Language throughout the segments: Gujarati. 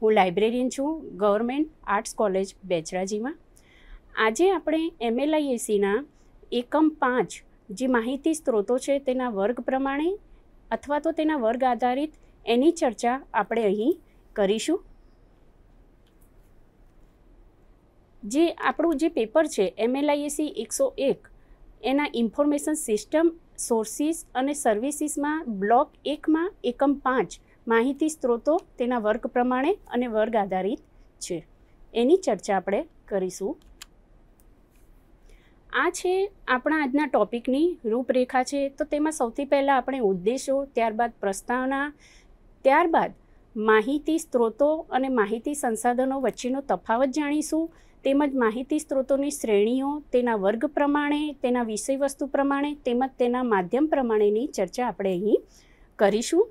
હું લાઇબ્રેરિયન છું ગવર્મેન્ટ આર્ટ્સ કોલેજ બેચરાજીમાં આજે આપણે એમએલઆઈએસીના એકમ પાંચ જે માહિતી સ્ત્રોતો છે તેના વર્ગ પ્રમાણે અથવા તો તેના વર્ગ આધારિત એની ચર્ચા આપણે અહીં કરીશું જે આપણું જે પેપર છે એમએલઆઈએસી એકસો એક એના ઇન્ફોર્મેશન સિસ્ટમ સોર્સિસ અને સર્વિસીસમાં બ્લોક એકમાં એકમ પાંચ માહિતી સ્ત્રોતો તેના વર્ગ પ્રમાણે અને વર્ગ આધારિત છે એની ચર્ચા આપણે કરીશું આ છે આપણા આજના ટોપિકની રૂપરેખા છે તો તેમાં સૌથી પહેલાં આપણે ઉદ્દેશો ત્યારબાદ પ્રસ્તાવના ત્યારબાદ માહિતી સ્ત્રોતો અને માહિતી સંસાધનો વચ્ચેનો તફાવત જાણીશું તેમજ માહિતી સ્ત્રોતોની શ્રેણીઓ તેના વર્ગ પ્રમાણે તેના વિષય વસ્તુ પ્રમાણે તેમજ તેના માધ્યમ પ્રમાણેની ચર્ચા આપણે અહીં કરીશું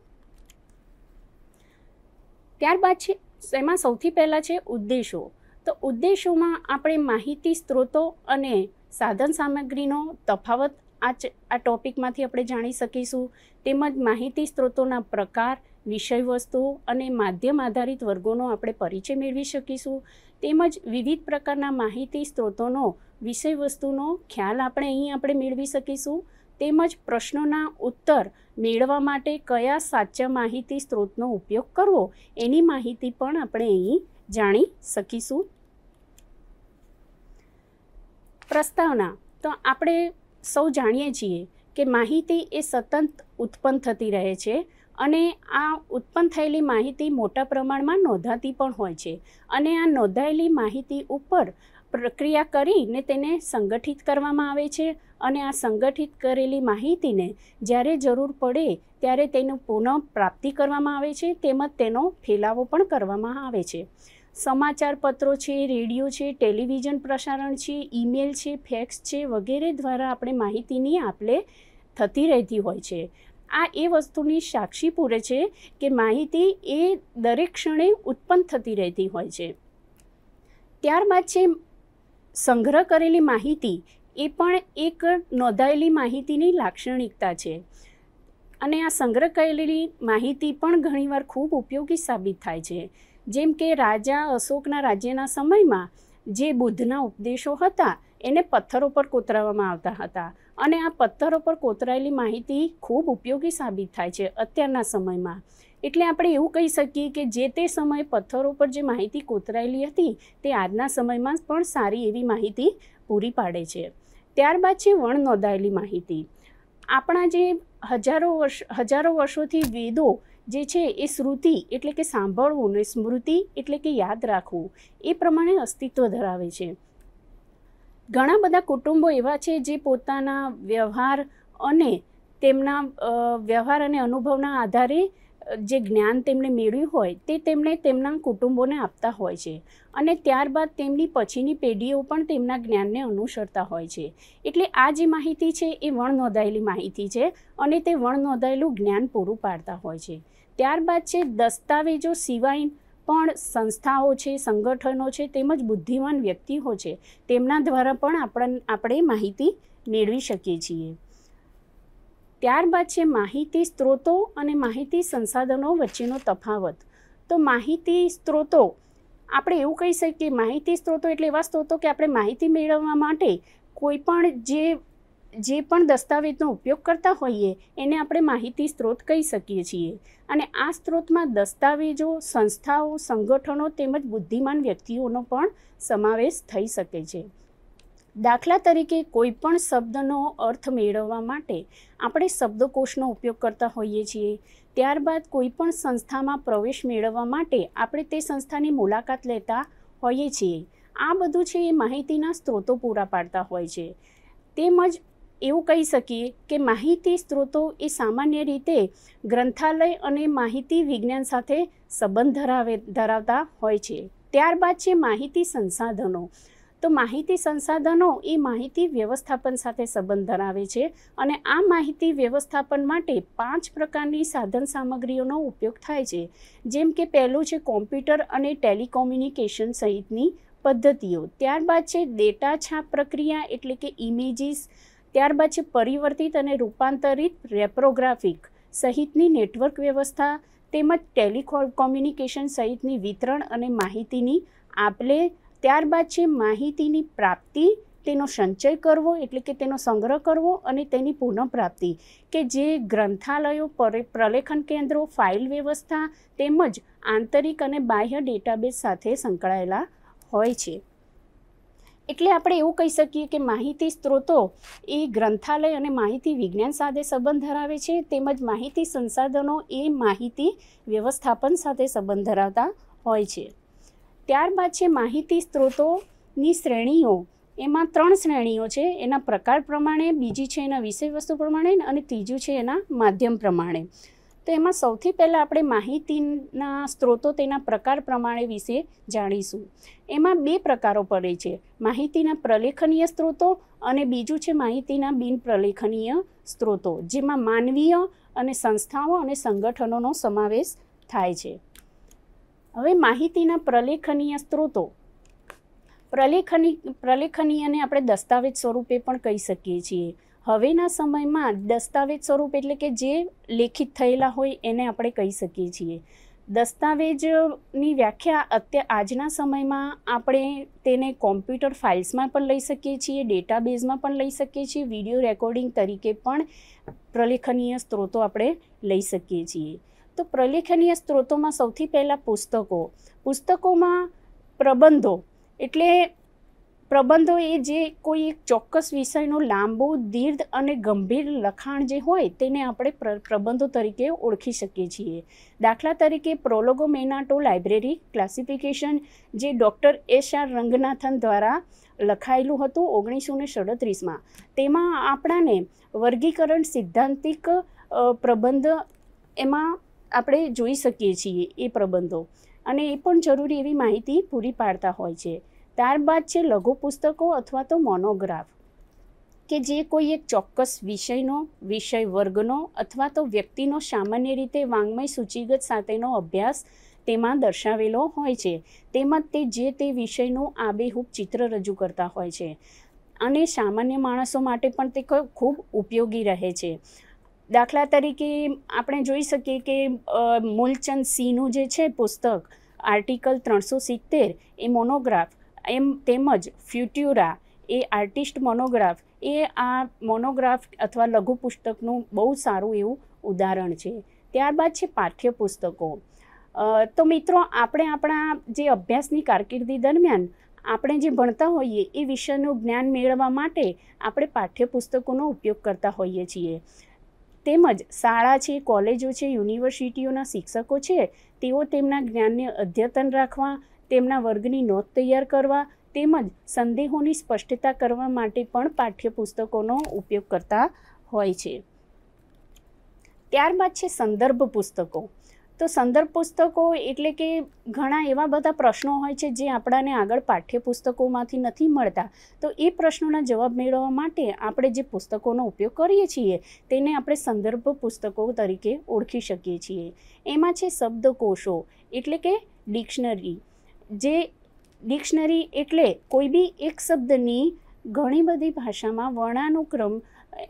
ત્યારબાદ છે એમાં સૌથી પહેલાં છે ઉદ્દેશો તો ઉદ્દેશોમાં આપણે માહિતી સ્ત્રોતો અને સાધન સામગ્રીનો તફાવત આ આ ટોપિકમાંથી આપણે જાણી શકીશું તેમજ માહિતી સ્ત્રોતોના પ્રકાર વિષય વસ્તુ અને માધ્યમ આધારિત વર્ગોનો આપણે પરિચય મેળવી શકીશું તેમજ વિવિધ પ્રકારના માહિતી સ્ત્રોતોનો વિષય વસ્તુનો ખ્યાલ આપણે અહીં આપણે મેળવી શકીશું તેમજ પ્રશ્નોના ઉત્તર મેળવવા માટે કયા સાચા માહિતી સ્ત્રોતનો ઉપયોગ કરવો એની માહિતી પણ આપણે અહીં જાણી શકીશું પ્રસ્તાવના તો આપણે સૌ જાણીએ છીએ કે માહિતી એ સતત ઉત્પન્ન થતી રહે છે અને આ ઉત્પન્ન થયેલી માહિતી મોટા પ્રમાણમાં નોંધાતી પણ હોય છે અને આ નોંધાયેલી માહિતી ઉપર પ્રક્રિયા કરીને તેને સંગઠિત કરવામાં આવે છે અને આ સંગઠિત કરેલી માહિતીને જ્યારે જરૂર પડે ત્યારે તેનું પુનઃ પ્રાપ્તિ કરવામાં આવે છે તેમજ તેનો ફેલાવો પણ કરવામાં આવે છે સમાચાર પત્રો છે રેડિયો છે ટેલિવિઝન પ્રસારણ છે ઈમેલ છે ફેક્સ છે વગેરે દ્વારા આપણે માહિતીની આપલે થતી રહેતી હોય છે આ એ વસ્તુની સાક્ષી પૂરે છે કે માહિતી એ દરેક ક્ષણે ઉત્પન્ન થતી રહેતી હોય છે ત્યારબાદ છે સંગ્રહ કરેલી માહિતી એ પણ એક નોંધાયેલી માહિતીની લાક્ષણિકતા છે અને આ સંગ્રહ કરેલી માહિતી પણ ઘણીવાર ખૂબ ઉપયોગી સાબિત થાય છે જેમ કે રાજા અશોકના રાજ્યના સમયમાં જે બુદ્ધના ઉપદેશો હતા એને પથ્થરો પર કોતરાવવામાં આવતા હતા અને આ પથ્થરો પર કોતરાયેલી માહિતી ખૂબ ઉપયોગી સાબિત થાય છે અત્યારના સમયમાં એટલે આપણે એવું કહી શકીએ કે જે તે સમયે પથ્થરો પર જે માહિતી કોતરાયેલી હતી તે આજના સમયમાં પણ સારી એવી માહિતી પૂરી પાડે છે ત્યારબાદ છે વણ નોંધાયેલી માહિતી આપણા જે હજારો વર્ષ હજારો વર્ષોથી વેદો જે છે એ શ્રુતિ એટલે કે સાંભળવું અને સ્મૃતિ એટલે કે યાદ રાખવું એ પ્રમાણે અસ્તિત્વ ધરાવે છે ઘણા બધા કુટુંબો એવા છે જે પોતાના વ્યવહાર અને તેમના વ્યવહાર અને અનુભવના આધારે જે જ્ઞાન તેમણે મેળવ્યું હોય તે તેમણે તેમના કુટુંબોને આપતા હોય છે અને ત્યારબાદ તેમની પછીની પેઢીઓ પણ તેમના જ્ઞાનને અનુસરતા હોય છે એટલે આ જે માહિતી છે એ વણ નોંધાયેલી માહિતી છે અને તે વણ નોંધાયેલું જ્ઞાન પૂરું પાડતા હોય છે ત્યારબાદ છે દસ્તાવેજો સિવાય પણ સંસ્થાઓ છે સંગઠનો છે તેમજ બુદ્ધિમાન વ્યક્તિઓ છે તેમના દ્વારા પણ આપણ આપણે માહિતી મેળવી શકીએ છીએ ત્યારબાદ છે માહિતી સ્ત્રોતો અને માહિતી સંસાધનો વચ્ચેનો તફાવત તો માહિતી સ્ત્રોતો આપણે એવું કહી શકીએ માહિતી સ્ત્રોતો એટલે એવા સ્ત્રોતો કે આપણે માહિતી મેળવવા માટે કોઈપણ જે જે પણ દસ્તાવેજનો ઉપયોગ કરતા હોઈએ એને આપણે માહિતી સ્ત્રોત કહી શકીએ છીએ અને આ સ્ત્રોતમાં દસ્તાવેજો સંસ્થાઓ સંગઠનો તેમજ બુદ્ધિમાન વ્યક્તિઓનો પણ સમાવેશ થઈ શકે છે દાખલા તરીકે કોઈ પણ શબ્દનો અર્થ મેળવવા માટે આપણે શબ્દકોશનો ઉપયોગ કરતા હોઈએ છીએ ત્યારબાદ કોઈપણ સંસ્થામાં પ્રવેશ મેળવવા માટે આપણે તે સંસ્થાની મુલાકાત લેતા હોઈએ છીએ આ બધું છે એ માહિતીના સ્ત્રોતો પૂરા પાડતા હોય છે તેમજ એવું કહી શકીએ કે માહિતી સ્ત્રોતો એ સામાન્ય રીતે ગ્રંથાલય અને માહિતી વિજ્ઞાન સાથે સંબંધ ધરાવે ધરાવતા હોય છે ત્યારબાદ છે માહિતી સંસાધનો તો માહિતી સંસાધનો એ માહિતી વ્યવસ્થાપન સાથે સંબંધ ધરાવે છે અને આ માહિતી વ્યવસ્થાપન માટે પાંચ પ્રકારની સાધન સામગ્રીઓનો ઉપયોગ થાય છે જેમ કે પહેલું છે કોમ્પ્યુટર અને ટેલિકોમ્યુનિકેશન સહિતની પદ્ધતિઓ ત્યારબાદ છે ડેટા છાપ પ્રક્રિયા એટલે કે ઇમેજીસ ત્યારબાદ છે પરિવર્તિત અને રૂપાંતરિત રેપ્રોગ્રાફિક સહિતની નેટવર્ક વ્યવસ્થા તેમજ ટેલિકોમ્યુનિકેશન સહિતની વિતરણ અને માહિતીની આપલે ત્યારબાદ છે માહિતીની પ્રાપ્તિ તેનો સંચય કરવો એટલે કે તેનો સંગ્રહ કરવો અને તેની પુનઃપ્રાપ્તિ કે જે ગ્રંથાલયો પ્રલેખન કેન્દ્રો ફાઇલ વ્યવસ્થા તેમજ આંતરિક અને બાહ્ય ડેટાબેઝ સાથે સંકળાયેલા હોય છે એટલે આપણે એવું કહી શકીએ કે માહિતી સ્ત્રોતો એ ગ્રંથાલય અને માહિતી વિજ્ઞાન સાથે સંબંધ ધરાવે છે તેમજ માહિતી સંસાધનો એ માહિતી વ્યવસ્થાપન સાથે સંબંધ ધરાવતા હોય છે ત્યારબાદ છે માહિતી સ્ત્રોતોની શ્રેણીઓ એમાં ત્રણ શ્રેણીઓ છે એના પ્રકાર પ્રમાણે બીજી છે એના વિષયવસ્તુ પ્રમાણે અને ત્રીજું છે એના માધ્યમ પ્રમાણે તો એમાં સૌથી પહેલાં આપણે માહિતીના સ્ત્રોતો તેના પ્રકાર પ્રમાણે વિશે જાણીશું એમાં બે પ્રકારો પડે છે માહિતીના પ્રલેખનીય સ્ત્રોતો અને બીજું છે માહિતીના બિન પ્રલેખનીય સ્ત્રોતો જેમાં માનવીય અને સંસ્થાઓ અને સંગઠનોનો સમાવેશ થાય છે હવે માહિતીના પ્રલેખનીય સ્ત્રોતો પ્રલેખની પ્રલેખનીયને આપણે દસ્તાવેજ સ્વરૂપે પણ કહી શકીએ છીએ હવેના સમયમાં દસ્તાવેજ સ્વરૂપ એટલે કે જે લેખિત થયેલા હોય એને આપણે કહી શકીએ છીએ દસ્તાવેજની વ્યાખ્યા અત્યારે આજના સમયમાં આપણે તેને કોમ્પ્યુટર ફાઇલ્સમાં પણ લઈ શકીએ છીએ ડેટાબેઝમાં પણ લઈ શકીએ છીએ વિડીયો રેકોર્ડિંગ તરીકે પણ પ્રલેખનીય સ્ત્રોતો આપણે લઈ શકીએ છીએ તો પ્રલેખનીય સ્ત્રોતોમાં સૌથી પહેલાં પુસ્તકો પુસ્તકોમાં પ્રબંધો એટલે પ્રબંધો એ જે કોઈ એક ચોક્કસ વિષયનો લાંબો દીર્ઘ અને ગંભીર લખાણ જે હોય તેને આપણે પ્ર પ્રબંધો તરીકે ઓળખી શકીએ છીએ દાખલા તરીકે પ્રોલોગો મેનાટો લાઇબ્રેરી ક્લાસિફિકેશન જે ડૉક્ટર એસ આર રંગનાથન દ્વારા લખાયેલું હતું ઓગણીસો ને સડત્રીસમાં તેમાં આપણાને વર્ગીકરણ સિદ્ધાંતિક પ્રબંધ એમાં આપણે જોઈ શકીએ છીએ એ પ્રબંધો અને એ પણ જરૂરી એવી માહિતી પૂરી પાડતા હોય છે ત્યારબાદ છે લઘુ પુસ્તકો અથવા તો મોનોગ્રાફ કે જે કોઈ એક ચોક્કસ વિષયનો વિષય વર્ગનો અથવા તો વ્યક્તિનો સામાન્ય રીતે વાङ्મય સૂચિગત સાથેનો અભ્યાસ તેમાં દર્શાવેલો હોય છે તેમજ તે જે તે વિષયનું આબેહૂબ ચિત્ર રજૂ કરતા હોય છે અને સામાન્ય માણસો માટે પણ તે ખૂબ ઉપયોગી રહે છે દાખલા તરીકે આપણે જોઈ શકીએ કે મૂલચંદ સિંહનું જે છે પુસ્તક આર્ટિકલ ત્રણસો સિત્તેર એ મોનોગ્રાફ એમ તેમજ ફ્યુટ્યુરા એ આર્ટિસ્ટ મોનોગ્રાફ એ આ મોનોગ્રાફ અથવા લઘુ પુસ્તકનું બહુ સારું એવું ઉદાહરણ છે ત્યારબાદ છે પાઠ્યપુસ્તકો તો મિત્રો આપણે આપણા જે અભ્યાસની કારકિર્દી દરમિયાન આપણે જે ભણતા હોઈએ એ વિષયનું જ્ઞાન મેળવવા માટે આપણે પાઠ્યપુસ્તકોનો ઉપયોગ કરતા હોઈએ છીએ તેમજ શાળા છે કોલેજો છે યુનિવર્સિટીઓના શિક્ષકો છે તેઓ તેમના જ્ઞાનને અદ્યતન રાખવા તેમના વર્ગની નોંધ તૈયાર કરવા તેમજ સંદેહોની સ્પષ્ટતા કરવા માટે પણ પાઠ્યપુસ્તકોનો ઉપયોગ કરતા હોય છે ત્યારબાદ છે સંદર્ભ પુસ્તકો તો સંદર્ભ પુસ્તકો એટલે કે ઘણા એવા બધા પ્રશ્નો હોય છે જે આપણાને આગળ પાઠ્યપુસ્તકોમાંથી નથી મળતા તો એ પ્રશ્નોના જવાબ મેળવવા માટે આપણે જે પુસ્તકોનો ઉપયોગ કરીએ છીએ તેને આપણે સંદર્ભ પુસ્તકો તરીકે ઓળખી શકીએ છીએ એમાં છે શબ્દકોષો એટલે કે ડિક્શનરી જે ડિક્શનરી એટલે કોઈ બી એક શબ્દની ઘણી બધી ભાષામાં વર્ણાનુક્રમ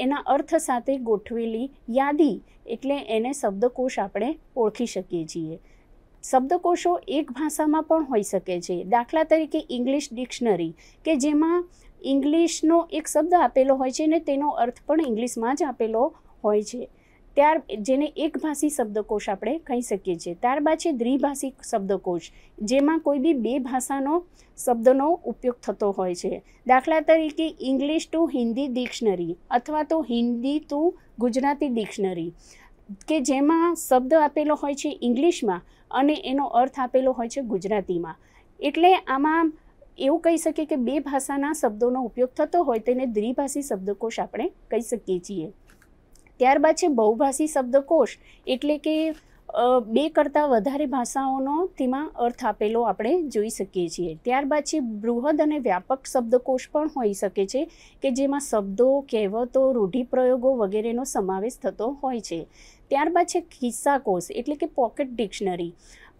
એના અર્થ સાથે ગોઠવેલી યાદી એટલે એને શબ્દકોશ આપણે ઓળખી શકીએ છીએ શબ્દકોશો એક ભાષામાં પણ હોઈ શકે છે દાખલા તરીકે ઇંગ્લિશ ડિક્શનરી કે જેમાં ઇંગ્લિશનો એક શબ્દ આપેલો હોય છે અને તેનો અર્થ પણ ઇંગ્લિશમાં જ આપેલો હોય છે ત્યાર જેને એકભાષી શબ્દકોશ આપણે કહી શકીએ છીએ ત્યારબાદ છે દ્વિભાષી શબ્દકોશ જેમાં કોઈ બી બે ભાષાનો શબ્દનો ઉપયોગ થતો હોય છે દાખલા તરીકે ઇંગ્લિશ ટુ હિન્દી ડિક્શનરી અથવા તો હિન્દી ટુ ગુજરાતી ડિક્શનરી કે જેમાં શબ્દ આપેલો હોય છે ઇંગ્લિશમાં અને એનો અર્થ આપેલો હોય છે ગુજરાતીમાં એટલે આમાં એવું કહી શકીએ કે બે ભાષાના શબ્દોનો ઉપયોગ થતો હોય તેને દ્વિભાષી શબ્દકોશ આપણે કહી શકીએ છીએ ત્યારબાદ છે બહુભાષી શબ્દકોશ એટલે કે બે કરતાં વધારે ભાષાઓનો તેમાં અર્થ આપેલો આપણે જોઈ શકીએ છીએ ત્યારબાદ છે બૃહદ અને વ્યાપક શબ્દકોશ પણ હોઈ શકે છે કે જેમાં શબ્દો કહેવતો રૂઢિપ્રયોગો વગેરેનો સમાવેશ થતો હોય છે ત્યારબાદ છે કિસ્સાકોશ એટલે કે પોકેટ ડિક્શનરી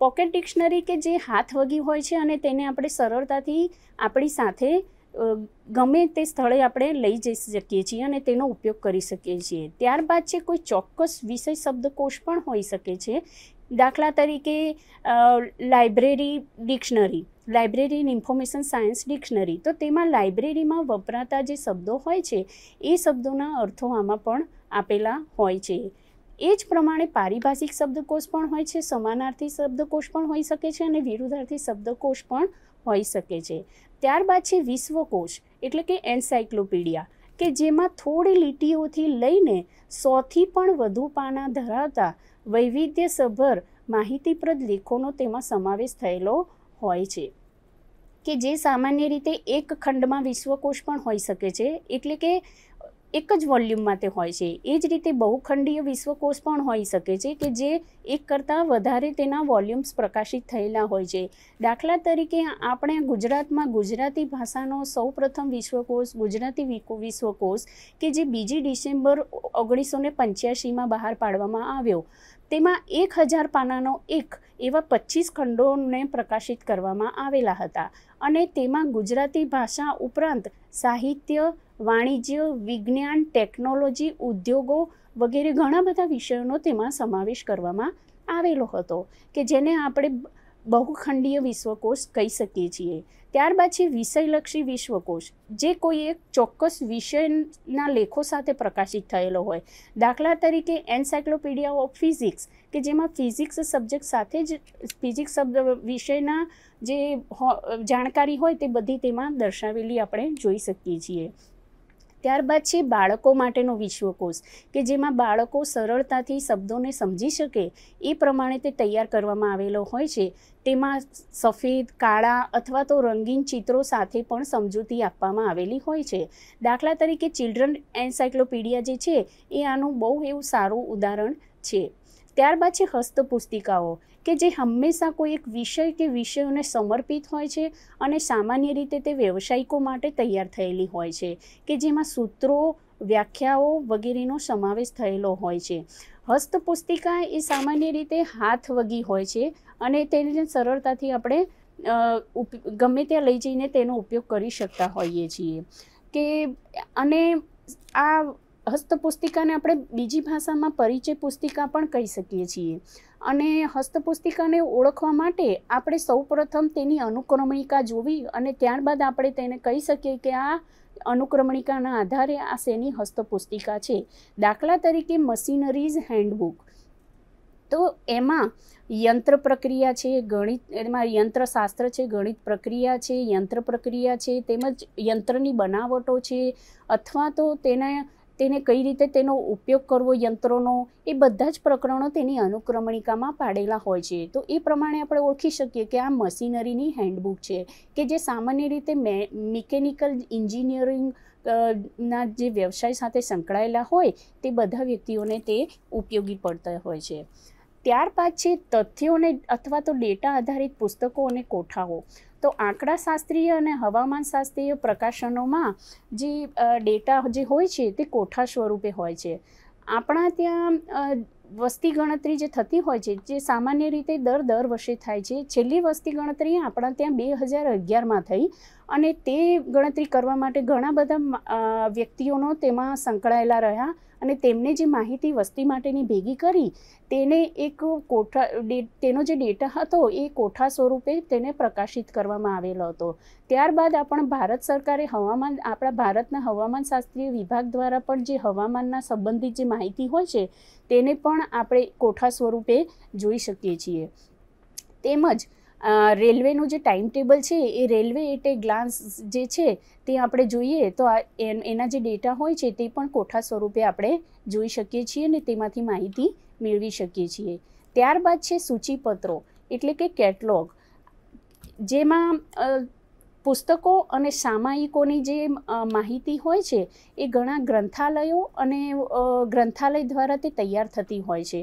પોકેટ ડિક્શનરી કે જે હાથ વગી હોય છે અને તેને આપણે સરળતાથી આપણી સાથે ગમે તે સ્થળે આપણે લઈ જઈ શકીએ છીએ અને તેનો ઉપયોગ કરી શકીએ છીએ ત્યારબાદ છે કોઈ ચોક્કસ વિષય શબ્દકોશ પણ હોઈ શકે છે દાખલા તરીકે library dictionary library in information science dictionary તો તેમાં લાઇબ્રેરીમાં વપરાતા જે શબ્દો હોય છે એ શબ્દોના અર્થો આમાં પણ આપેલા હોય છે એ જ પ્રમાણે પારિભાષિક શબ્દકોશ પણ હોય છે સમાનાર્થી શબ્દકોશ પણ હોઈ શકે છે અને વિરુદ્ધાર્થી શબ્દકોશ પણ હોઈ શકે છે ત્યારબાદ છે વિશ્વકોશ એટલે કે એન્સાઇક્લોપીડિયા કે જેમાં થોડી લીટીઓથી લઈને સોથી પણ વધુ પાના ધરાવતા વૈવિધ્યસભર માહિતીપ્રદ લેખોનો તેમાં સમાવેશ થયેલો હોય છે કે જે સામાન્ય રીતે એક ખંડમાં વિશ્વકોશ પણ હોઈ શકે છે એટલે કે એક જ વોલ્યુમમાં તે હોય છે એ જ રીતે બહુખંડીય વિશ્વકોષ પણ હોઈ શકે છે કે જે એક કરતાં વધારે તેના વોલ્યુમ્સ પ્રકાશિત થયેલા હોય છે દાખલા તરીકે આપણે ગુજરાતમાં ગુજરાતી ભાષાનો સૌપ્રથમ વિશ્વકોષ ગુજરાતી વિશ્વકોષ કે જે બીજી ડિસેમ્બર ઓગણીસો ને પંચ્યાસીમાં બહાર પાડવામાં આવ્યો તેમાં એક હજાર પાનાનો એક એવા પચીસ ખંડોને પ્રકાશિત કરવામાં આવેલા હતા અને તેમાં ગુજરાતી ભાષા ઉપરાંત સાહિત્ય વાણિજ્ય વિજ્ઞાન ટેકનોલોજી ઉદ્યોગો વગેરે ઘણા બધા વિષયોનો તેમાં સમાવેશ કરવામાં આવેલો હતો કે જેને આપણે બહુખંડીય વિશ્વકોશ કહી શકીએ છીએ ત્યારબાદ છે વિષયલક્ષી વિશ્વકોશ જે કોઈ એક ચોક્કસ વિષયના લેખો સાથે પ્રકાશિત થયેલો હોય દાખલા તરીકે એન્સાયક્લોપીડિયા ઓફ ફિઝિક્સ કે જેમાં ફિઝિક્સ સબ્જેક્ટ સાથે જ ફિઝિક્સ શબ્દ વિષયના જે જાણકારી હોય તે બધી તેમાં દર્શાવેલી આપણે જોઈ શકીએ છીએ ત્યારબાદ છે બાળકો માટેનો વિશ્વકોશ કે જેમાં બાળકો સરળતાથી શબ્દોને સમજી શકે એ પ્રમાણે તે તૈયાર કરવામાં આવેલો હોય છે તેમાં સફેદ કાળા અથવા તો રંગીન ચિત્રો સાથે પણ સમજૂતી આપવામાં આવેલી હોય છે દાખલા તરીકે ચિલ્ડ્રન એન્સાઇક્લોપીડિયા જે છે એ આનું બહુ એવું સારું ઉદાહરણ છે ત્યારબાદ છે હસ્ત પુસ્તિકાઓ કે જે હંમેશા કોઈ એક વિષય કે વિષયોને સમર્પિત હોય છે અને સામાન્ય રીતે તે વ્યવસાયિકો માટે તૈયાર થયેલી હોય છે કે જેમાં સૂત્રો વ્યાખ્યાઓ વગેરેનો સમાવેશ થયેલો હોય છે હસ્તપુસ્તિકા એ સામાન્ય રીતે હાથ વગી હોય છે અને તેને સરળતાથી આપણે ગમે ત્યાં લઈ જઈને તેનો ઉપયોગ કરી શકતા હોઈએ છીએ કે અને આ હસ્તપુસ્તિકાને આપણે બીજી ભાષામાં પરિચય પુસ્તિકા પણ કહી શકીએ છીએ અને હસ્તપુસ્તિકાને ઓળખવા માટે આપણે સૌપ્રથમ તેની અનુક્રમણિકા જોવી અને ત્યારબાદ આપણે તેને કહી શકીએ કે આ અનુક્રમણિકાના આધારે આ શેની હસ્તપુસ્તિકા છે દાખલા તરીકે મશીનરીઝ હેન્ડબુક તો એમાં યંત્ર પ્રક્રિયા છે ગણિત એમાં યંત્રશાસ્ત્ર છે ગણિત પ્રક્રિયા છે યંત્ર પ્રક્રિયા છે તેમજ યંત્રની બનાવટો છે અથવા તો તેના તેને કઈ રીતે તેનો ઉપયોગ કરવો યંત્રોનો એ બધા જ પ્રકરણો તેની અનુક્રમણિકામાં પાડેલા હોય છે તો એ પ્રમાણે આપણે ઓળખી શકીએ કે આ મશીનરીની હેન્ડબુક છે કે જે સામાન્ય રીતે મે મિકેનિકલ ઇન્જિનિયરિંગ ના જે વ્યવસાય સાથે સંકળાયેલા હોય તે બધા વ્યક્તિઓને તે ઉપયોગી પડતા હોય છે ત્યારબાદ છે તથ્યોને અથવા તો ડેટા આધારિત પુસ્તકો અને કોઠાઓ તો આંકડાશાસ્ત્રીય અને હવામાન શાસ્ત્રીય પ્રકાશનોમાં જે ડેટા જે હોય છે તે કોઠા સ્વરૂપે હોય છે આપણા ત્યાં વસ્તી ગણતરી જે થતી હોય છે જે સામાન્ય રીતે દર દર વર્ષે થાય છે છેલ્લી વસ્તી ગણતરી આપણા ત્યાં બે હજાર અગિયારમાં થઈ અને તે ગણતરી કરવા માટે ઘણા બધા વ્યક્તિઓનો તેમાં સંકળાયેલા રહ્યા અને તેમને જે માહિતી વસ્તી માટેની ભેગી કરી તેને એક કોઠા તેનો જે ડેટા હતો એ કોઠા સ્વરૂપે તેને પ્રકાશિત કરવામાં આવેલો હતો ત્યારબાદ આપણ ભારત સરકારે હવામાન આપણા ભારતના હવામાન શાસ્ત્રીય વિભાગ દ્વારા પણ જે હવામાનના સંબંધિત જે માહિતી હોય છે તેને પણ આપણે કોઠા સ્વરૂપે જોઈ શકીએ છીએ તેમજ રેલવેનું જે ટાઈમ ટેબલ છે એ રેલવે એટ એ ગ્લાન્સ જે છે તે આપણે જોઈએ તો આ એના જે ડેટા હોય છે તે પણ કોઠા સ્વરૂપે આપણે જોઈ શકીએ છીએ અને તેમાંથી માહિતી મેળવી શકીએ છીએ ત્યારબાદ છે સૂચિપત્રો એટલે કે કેટલોગ જેમાં પુસ્તકો અને સામાયિકોની જે માહિતી હોય છે એ ઘણા ગ્રંથાલયો અને ગ્રંથાલય દ્વારા તે તૈયાર થતી હોય છે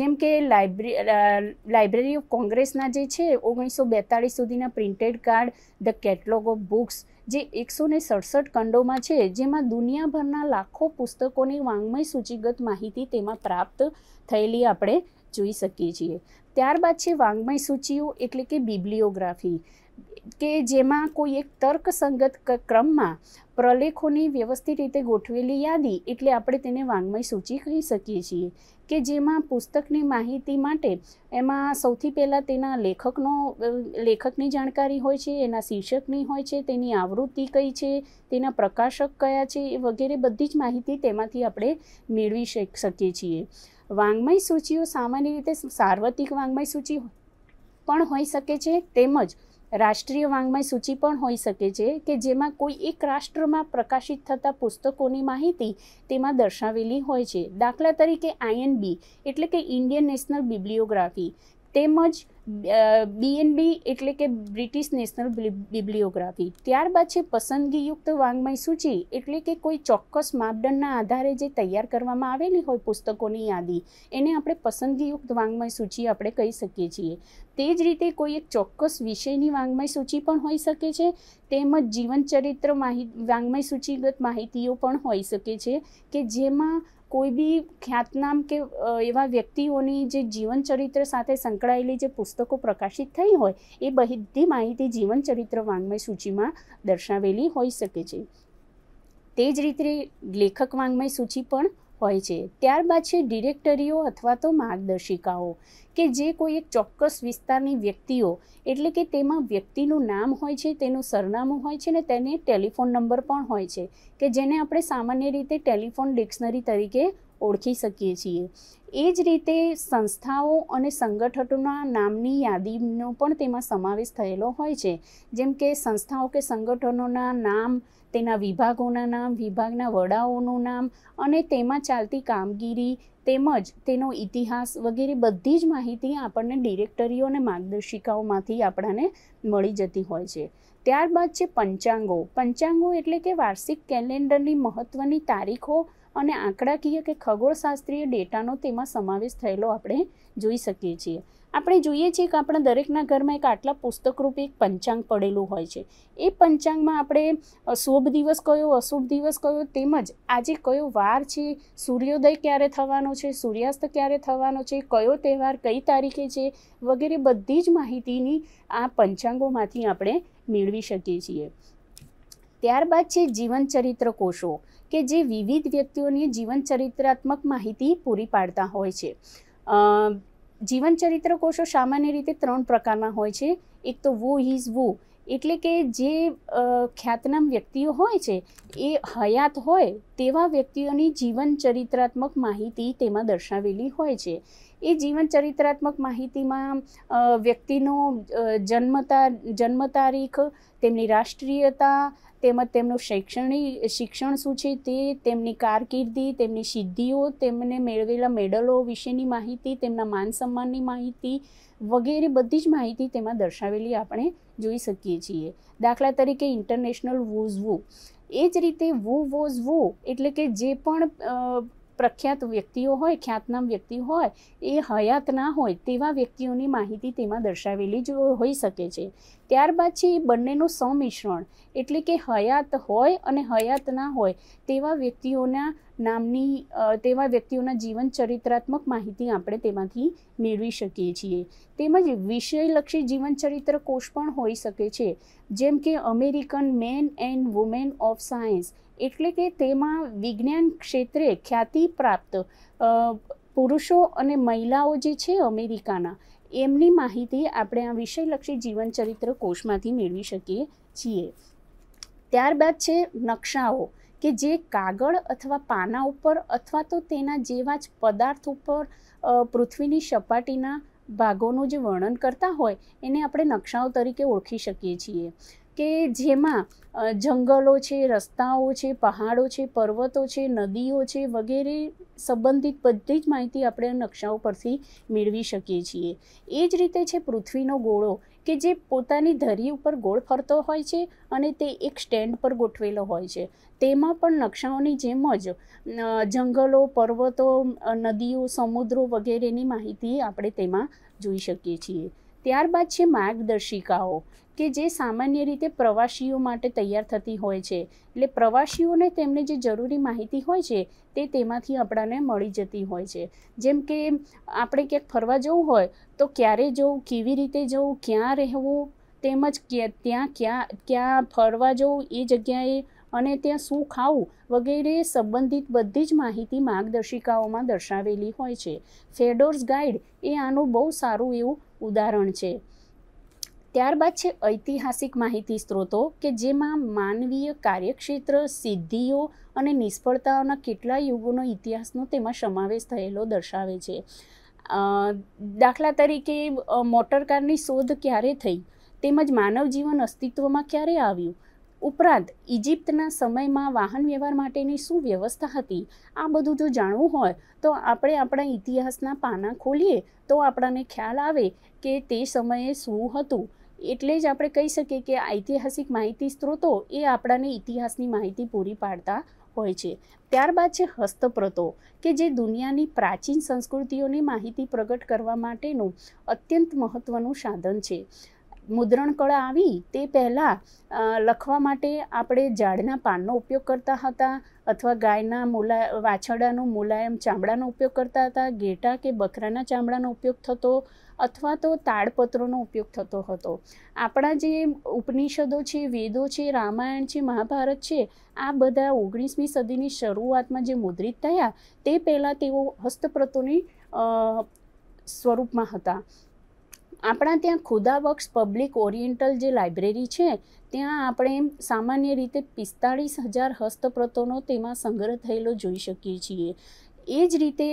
જેમ કે લાઇબ્રેરી લાઇબ્રેરી ઓફ કોંગ્રેસના જે છે ઓગણીસો બેતાળીસ સુધીના printed card the catalogue of books જે એકસો ને સડસઠ ખંડોમાં છે જેમાં દુનિયાભરના લાખો પુસ્તકોની વાङ्મય સૂચિગત માહિતી તેમાં પ્રાપ્ત થયેલી આપણે જોઈ શકીએ છીએ ત્યારબાદ છે વાङ्મય સૂચિઓ એટલે કે બિબ્લિયોગ્રાફી કે જેમાં કોઈ એક તર્કસંગત ક્રમમાં પ્રલેખોની વ્યવસ્થિત રીતે ગોઠવેલી યાદી એટલે આપણે તેને વાङ्મય સૂચિ કહી શકીએ છીએ કે જેમાં પુસ્તકની માહિતી માટે એમાં સૌથી પહેલાં તેના લેખકનો લેખકની જાણકારી હોય છે એના શીર્ષકની હોય છે તેની આવૃત્તિ કઈ છે તેના પ્રકાશક કયા છે એ વગેરે બધી જ માહિતી તેમાંથી આપણે મેળવી શકીએ છીએ વાङ्મય સૂચિઓ સામાન્ય રીતે સાર્વત્રિક વાङ्મય સૂચિ પણ હોઈ શકે છે તેમજ રાષ્ટ્રીય વાङ्મય સૂચિ પણ હોઈ શકે છે કે જેમાં કોઈ એક રાષ્ટ્રમાં પ્રકાશિત થતા પુસ્તકોની માહિતી તેમાં દર્શાવેલી હોય છે દાખલા તરીકે આઈએનબી એટલે કે ઇન્ડિયન નેશનલ બિબ્લિયોગ્રાફી તેમજ બીએનબી એટલે કે બ્રિટિશ નેશનલ બિબ્લિયોગ્રાફી ત્યારબાદ છે પસંદગીયુક્ત વાङ्મય સૂચિ એટલે કે કોઈ ચોક્કસ માપદંડના આધારે જે તૈયાર કરવામાં આવેલી હોય પુસ્તકોની યાદી એને આપણે પસંદગીયુક્ત વાङ्મય સૂચિ આપણે કહી શકીએ છીએ તે જ રીતે કોઈ એક ચોક્કસ વિષયની વાङ्મય સૂચિ પણ હોઈ શકે છે તેમજ જીવનચરિત્ર માહિતી વાङ्મય સૂચિગત માહિતીઓ પણ હોઈ શકે છે કે જેમાં કોઈ બી ખ્યાતનામ કે એવા વ્યક્તિઓની જે જીવન ચરિત્ર સાથે સંકળાયેલી જે પુસ્તકો પ્રકાશિત થઈ હોય એ બધી માહિતી જીવન ચરિત્ર વાङ्મય સૂચિમાં દર્શાવેલી હોઈ શકે છે તે જ રીતે લેખક વાङ्મય સૂચિ પણ હોય છે ત્યારબાદ છે ડિરેક્ટરીઓ અથવા તો માર્ગદર્શિકાઓ કે જે કોઈ એક ચોક્કસ વિસ્તારની વ્યક્તિઓ એટલે કે તેમાં વ્યક્તિનું નામ હોય છે તેનું સરનામું હોય છે ને તેને ટેલિફોન નંબર પણ હોય છે કે જેને આપણે સામાન્ય રીતે ટેલિફોન ડિક્શનરી તરીકે ઓળખી શકીએ છીએ એ જ રીતે સંસ્થાઓ અને સંગઠનોના નામની યાદીનો પણ તેમાં સમાવેશ થયેલો હોય છે જેમ કે સંસ્થાઓ કે સંગઠનોના નામ તેના વિભાગોના નામ વિભાગના વડાઓનું નામ અને તેમાં ચાલતી કામગીરી તેમજ તેનો ઇતિહાસ વગેરે બધી જ માહિતી આપણને ડિરેક્ટરીઓ અને માર્ગદર્શિકાઓમાંથી આપણને મળી જતી હોય છે ત્યારબાદ છે પંચાંગો પંચાંગો એટલે કે વાર્ષિક કેલેન્ડરની મહત્ત્વની તારીખો અને આંકડાકીય કે ખગોળશાસ્ત્રીય ડેટાનો તેમાં સમાવેશ થયેલો આપણે જોઈ શકીએ છીએ આપણે જોઈએ છીએ કે આપણા દરેકના ઘરમાં એક આટલા પુસ્તકરૂપી એક પંચાંગ પડેલું હોય છે એ પંચાંગમાં આપણે શુભ દિવસ કયો અશુભ દિવસ કયો તેમજ આજે કયો વાર છે સૂર્યોદય ક્યારે થવાનો છે સૂર્યાસ્ત ક્યારે થવાનો છે કયો તહેવાર કઈ તારીખે છે વગેરે બધી જ માહિતીની આ પંચાંગોમાંથી આપણે મેળવી શકીએ છીએ ત્યારબાદ છે જીવનચરિત્ર કોષો કે જે વિવિધ વ્યક્તિઓની જીવનચરિત્રાત્મક માહિતી પૂરી પાડતા હોય છે જીવનચરિત્ર કોષો સામાન્ય રીતે ત્રણ પ્રકારના હોય છે એક તો વો હિઝ વો એટલે કે જે ખ્યાતનામ વ્યક્તિઓ હોય છે એ હયાત હોય તેવા વ્યક્તિઓની જીવન ચરિત્રાત્મક માહિતી તેમાં દર્શાવેલી હોય છે એ જીવનચરિત્રાત્મક માહિતીમાં વ્યક્તિનો જન્મતા જન્મ તારીખ તેમની રાષ્ટ્રીયતા તેમજ તેમનું શૈક્ષણિક શિક્ષણ શું છે તે તેમની કારકિર્દી તેમની સિદ્ધિઓ તેમને મેળવેલા મેડલો વિશેની માહિતી તેમના માન સન્માનની માહિતી વગેરે બધી જ માહિતી તેમાં દર્શાવેલી આપણે જોઈ શકીએ છીએ દાખલા તરીકે ઇન્ટરનેશનલ વૂઝ વૂ એ જ રીતે વુ વોઝ વૂ એટલે કે જે પણ પ્રખ્યાત વ્યક્તિઓ હોય ખ્યાતનામ વ્યક્તિ હોય એ હયાત ના હોય તેવા વ્યક્તિઓની માહિતી તેમાં દર્શાવેલી જ હોઈ શકે છે ત્યારબાદ છે એ બંનેનું સંમિશ્રણ એટલે કે હયાત હોય અને હયાત ના હોય તેવા વ્યક્તિઓના નામની તેવા વ્યક્તિઓના જીવન ચરિત્રાત્મક માહિતી આપણે તેમાંથી મેળવી શકીએ છીએ તેમજ વિષયલક્ષી જીવનચરિત્ર કોષ પણ હોઈ શકે છે જેમ કે American men and women of science એટલે કે તેમાં વિજ્ઞાન ક્ષેત્રે ખ્યાતિ પ્રાપ્ત પુરુષો અને મહિલાઓ જે છે અમેરિકાના એમની માહિતી આપણે આ વિષયલક્ષી જીવનચરિત્ર કોષમાંથી મેળવી શકીએ છીએ ત્યારબાદ છે નકશાઓ કે જે કાગળ અથવા પાના ઉપર અથવા તો તેના જેવા જ પદાર્થ ઉપર પૃથ્વીની સપાટીના ભાગોનું જે વર્ણન કરતા હોય એને આપણે નકશાઓ તરીકે ઓળખી શકીએ છીએ કે જેમાં જંગલો છે રસ્તાઓ છે પહાડો છે પર્વતો છે નદીઓ છે વગેરે સંબંધિત બધી જ માહિતી આપણે નકશાઓ પરથી મેળવી શકીએ છીએ એ જ રીતે છે પૃથ્વીનો ગોળો કે જે પોતાની ધરી ઉપર ગોળ ફરતો હોય છે અને તે એક સ્ટેન્ડ પર ગોઠવેલો હોય છે તેમાં પણ નકશાઓની જેમ જ જંગલો પર્વતો નદીઓ સમુદ્રો વગેરેની માહિતી આપણે તેમાં જોઈ શકીએ છીએ ત્યારબાદ છે માર્ગદર્શિકાઓ કે જે સામાન્ય રીતે પ્રવાસીઓ માટે તૈયાર થતી હોય છે એટલે પ્રવાસીઓને તેમને જે જરૂરી માહિતી હોય છે તે તેમાંથી આપણાને મળી જતી હોય છે જેમ કે આપણે ક્યાંક ફરવા જવું હોય તો ક્યારે જવું કેવી રીતે જવું ક્યાં રહેવું તેમજ ત્યાં ક્યાં ક્યાં ફરવા જવું એ જગ્યાએ અને ત્યાં શું ખાવું વગેરે સંબંધિત બધી જ માહિતી માર્ગદર્શિકાઓમાં દર્શાવેલી હોય છે ફેડોર્સ ગાઈડ એ આનું બહુ સારું એવું ઉદાહરણ છે ત્યારબાદ છે ઐતિહાસિક માહિતી સ્ત્રોતો કે જેમાં માનવીય કાર્યક્ષેત્ર સિદ્ધિઓ અને નિષ્ફળતાઓના કેટલા યુગોનો ઇતિહાસનો તેમાં સમાવેશ થયેલો દર્શાવે છે દાખલા તરીકે મોટરકારની શોધ ક્યારે થઈ તેમજ માનવ જીવન અસ્તિત્વમાં ક્યારે આવ્યું ઉપરાંત ઇજિપ્તના સમયમાં વાહન વ્યવહાર માટેની શું વ્યવસ્થા હતી આ બધું જો જાણવું હોય તો આપણે આપણા ઇતિહાસના પાના ખોલીએ તો આપણને ખ્યાલ આવે કે તે સમયે શું હતું એટલે જ આપણે કહી શકીએ કે ઐતિહાસિક માહિતી સ્ત્રોતો એ આપણાને ઇતિહાસની માહિતી પૂરી પાડતા હોય છે ત્યારબાદ છે હસ્તપ્રતો કે જે દુનિયાની પ્રાચીન સંસ્કૃતિઓની માહિતી પ્રગટ કરવા માટેનું અત્યંત મહત્ત્વનું સાધન છે મુદ્રણ કળા આવી તે પહેલાં લખવા માટે આપણે ઝાડના પાનનો ઉપયોગ કરતા હતા અથવા ગાયના મુલા વાછરડાનું મુલાયમ ચામડાનો ઉપયોગ કરતા હતા ઘેટા કે બકરાના ચામડાનો ઉપયોગ થતો અથવા તો તાડપત્રોનો ઉપયોગ થતો હતો આપણા જે ઉપનિષદો છે વેદો છે રામાયણ છે મહાભારત છે આ બધા ઓગણીસમી સદીની શરૂઆતમાં જે મુદ્રિત થયા તે પહેલાં તેઓ હસ્તપ્રતોની સ્વરૂપમાં હતા આપણા ત્યાં ખુદા બક્ષ પબ્લિક ઓરિએન્ટલ જે લાઇબ્રેરી છે ત્યાં આપણે સામાન્ય રીતે પિસ્તાળીસ હજાર હસ્તપ્રતોનો તેમાં સંગ્રહ થયેલો જોઈ શકીએ છીએ એ જ રીતે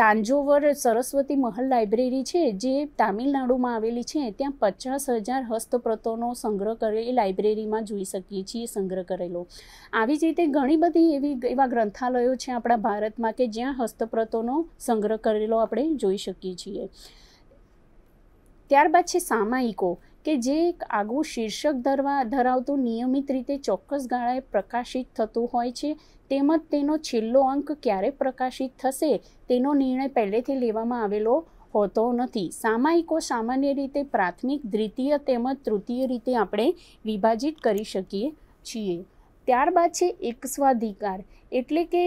તાંજોવર સરસ્વતી મહલ લાઇબ્રેરી છે જે તામિલનાડુમાં આવેલી છે ત્યાં પચાસ હજાર હસ્તપ્રતોનો સંગ્રહ કરે એ લાઇબ્રેરીમાં જોઈ શકીએ છીએ સંગ્રહ કરેલો આવી જ રીતે ઘણી બધી એવી એવા ગ્રંથાલયો છે આપણા ભારતમાં કે જ્યાં હસ્તપ્રતોનો સંગ્રહ કરેલો આપણે જોઈ શકીએ છીએ ત્યારબાદ છે સામાયિકો કે જે એક આગવું શીર્ષક ધરવા ધરાવતું નિયમિત રીતે ચોક્કસ ગાળાએ પ્રકાશિત થતું હોય છે તેમજ તેનો છેલ્લો અંક ક્યારે પ્રકાશિત થશે તેનો નિર્ણય પહેલેથી લેવામાં આવેલો હોતો નથી સામાયિકો સામાન્ય રીતે પ્રાથમિક દ્વિતીય તેમજ તૃતીય રીતે આપણે વિભાજિત કરી શકીએ છીએ ત્યારબાદ છે એકસ્વાધિકાર એટલે કે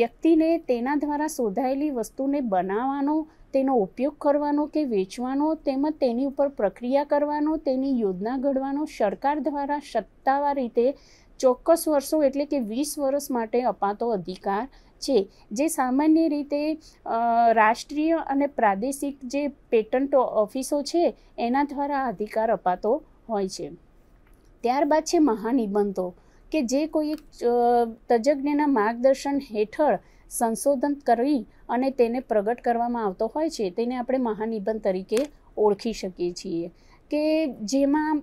વ્યક્તિને તેના દ્વારા શોધાયેલી વસ્તુને બનાવવાનો તેનો ઉપયોગ કરવાનો કે વેચવાનો તેમજ તેની ઉપર પ્રક્રિયા કરવાનો તેની યોજના ઘડવાનો સરકાર દ્વારા સત્તાવાર રીતે ચોક્કસ વર્ષો એટલે કે વીસ વર્ષ માટે અપાતો અધિકાર છે જે સામાન્ય રીતે રાષ્ટ્રીય અને પ્રાદેશિક જે પેટન્ટ ઓફિસો છે એના દ્વારા અધિકાર અપાતો હોય છે ત્યારબાદ છે મહાનિબંધો કે જે કોઈ તજજ્ઞના માર્ગદર્શન હેઠળ સંશોધન કરી અને તેને પ્રગટ કરવામાં આવતો હોય છે તેને આપણે મહાનિબંધ તરીકે ઓળખી શકીએ છીએ કે જેમાં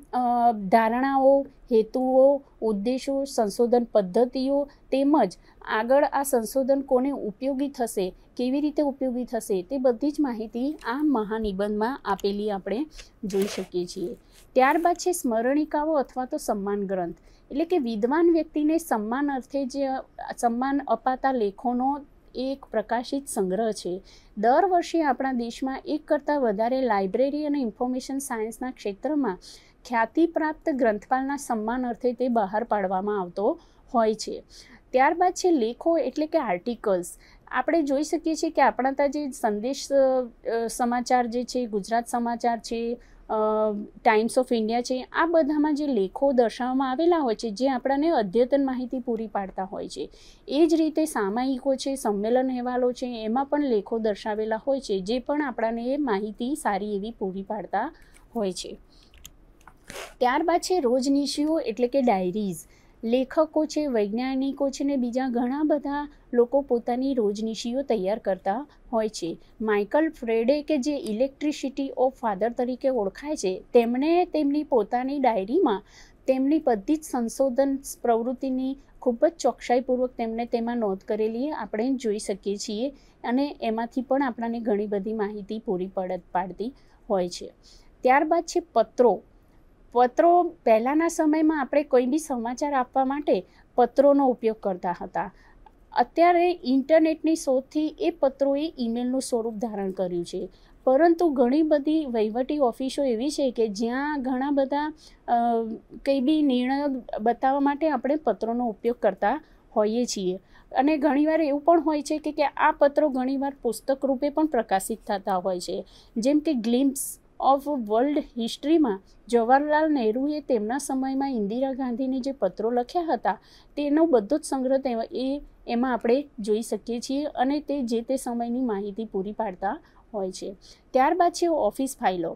ધારણાઓ હેતુઓ ઉદ્દેશો સંશોધન પદ્ધતિઓ તેમજ આગળ આ સંશોધન કોને ઉપયોગી થશે કેવી રીતે ઉપયોગી થશે તે બધી જ માહિતી આ મહાનિબંધમાં આપેલી આપણે જોઈ શકીએ છીએ ત્યારબાદ છે સ્મરણિકાઓ અથવા તો સન્માન ગ્રંથ એટલે કે વિદ્વાન વ્યક્તિને સન્માન અર્થે જે સન્માન અપાતા લેખોનો એ એક પ્રકાશિત સંગ્રહ છે દર વર્ષે આપણા દેશમાં એક કરતાં વધારે લાઇબ્રેરી અને ઇન્ફોર્મેશન સાયન્સના ક્ષેત્રમાં ખ્યાતિપ્રાપ્ત ગ્રંથપાલના સન્માન અર્થે તે બહાર પાડવામાં આવતો હોય છે ત્યારબાદ છે લેખો એટલે કે આર્ટિકલ્સ આપણે જોઈ શકીએ છીએ કે આપણા ત્યાં જે સંદેશ સમાચાર જે છે ગુજરાત સમાચાર છે ટાઈમ્સ ઓફ ઇન્ડિયા છે આ બધામાં જે લેખો દર્શાવવામાં આવેલા હોય છે જે આપણાને અદ્યતન માહિતી પૂરી પાડતા હોય છે એ જ રીતે સામાયિકો છે સંમેલન અહેવાલો છે એમાં પણ લેખો દર્શાવેલા હોય છે જે પણ આપણને માહિતી સારી એવી પૂરી પાડતા હોય છે ત્યારબાદ છે રોજનીશીઓ એટલે કે ડાયરીઝ લેખકો છે વૈજ્ઞાનિકો છે ને બીજા ઘણા બધા લોકો પોતાની રોજનીશીઓ તૈયાર કરતા હોય છે માઇકલ ફ્રેડે કે જે ઇલેક્ટ્રિસિટી ઓફ ફાધર તરીકે ઓળખાય છે તેમણે તેમની પોતાની ડાયરીમાં તેમની બધી જ સંશોધન પ્રવૃત્તિની ખૂબ જ ચોકસાઈપૂર્વક તેમણે તેમાં નોંધ કરેલી આપણે જોઈ શકીએ છીએ અને એમાંથી પણ આપણાને ઘણી બધી માહિતી પૂરી પડત પાડતી હોય છે ત્યારબાદ છે પત્રો પત્રો પહેલાંના સમયમાં આપણે કોઈ બી સમાચાર આપવા માટે પત્રોનો ઉપયોગ કરતા હતા અત્યારે ઇન્ટરનેટની શોધથી એ પત્રોએ ઈમેલનું સ્વરૂપ ધારણ કર્યું છે પરંતુ ઘણી બધી વહીવટી ઓફિસો એવી છે કે જ્યાં ઘણા બધા કંઈ બી નિર્ણયો બતાવવા માટે આપણે પત્રોનો ઉપયોગ કરતા હોઈએ છીએ અને ઘણીવાર એવું પણ હોય છે કે કે આ પત્રો ઘણીવાર પુસ્તક રૂપે પણ પ્રકાશિત થતા હોય છે જેમ કે ગ્લિમ્સ ઓફ વર્લ્ડ હિસ્ટ્રીમાં જવાહરલાલ નહેરુએ તેમના સમયમાં ઇન્દિરા ગાંધીને જે પત્રો લખ્યા હતા તેનો બધો જ સંગ્રહ એ એમાં આપણે જોઈ શકીએ છીએ અને તે જે તે સમયની માહિતી પૂરી પાડતા હોય છે ત્યારબાદ છે ઓફિસ ફાઇલો